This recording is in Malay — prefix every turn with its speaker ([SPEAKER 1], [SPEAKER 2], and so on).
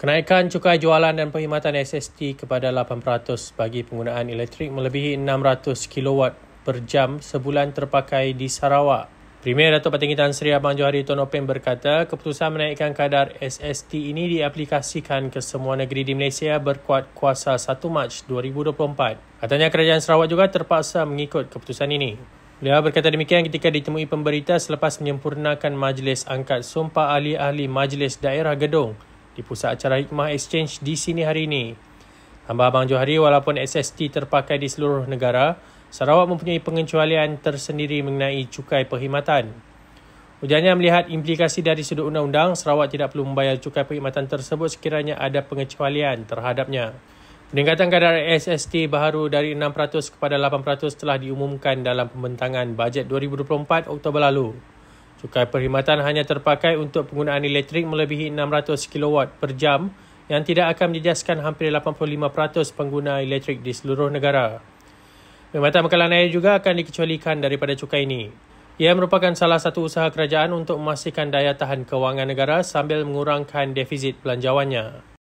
[SPEAKER 1] Kenaikan cukai jualan dan perkhidmatan SST kepada 8% bagi penggunaan elektrik melebihi 600 kW per jam sebulan terpakai di Sarawak. Premier Datuk Patinggi Tan Sri Abang Johari Tun Opin berkata, keputusan menaikkan kadar SST ini diaplikasikan ke semua negeri di Malaysia berkuat kuasa 1 Mac 2024. Katanya kerajaan Sarawak juga terpaksa mengikut keputusan ini. Beliau berkata demikian ketika ditemui pemberita selepas menyempurnakan majlis angkat sumpah ahli-ahli majlis daerah gedung di Pusat Acara Hikmah Exchange di sini hari ini. tambah Abang Johari, walaupun SST terpakai di seluruh negara, Sarawak mempunyai pengecualian tersendiri mengenai cukai perkhidmatan. Ujarnya melihat implikasi dari sudut undang-undang, Sarawak tidak perlu membayar cukai perkhidmatan tersebut sekiranya ada pengecualian terhadapnya. Peningkatan kadar SST baru dari 6% kepada 8% telah diumumkan dalam pembentangan bajet 2024 Oktober lalu. Cukai perkhidmatan hanya terpakai untuk penggunaan elektrik melebihi 600 kW per jam yang tidak akan menjejaskan hampir 85% pengguna elektrik di seluruh negara. Perkhidmatan bekalan air juga akan dikecualikan daripada cukai ini. Ia merupakan salah satu usaha kerajaan untuk memastikan daya tahan kewangan negara sambil mengurangkan defisit belanjawannya.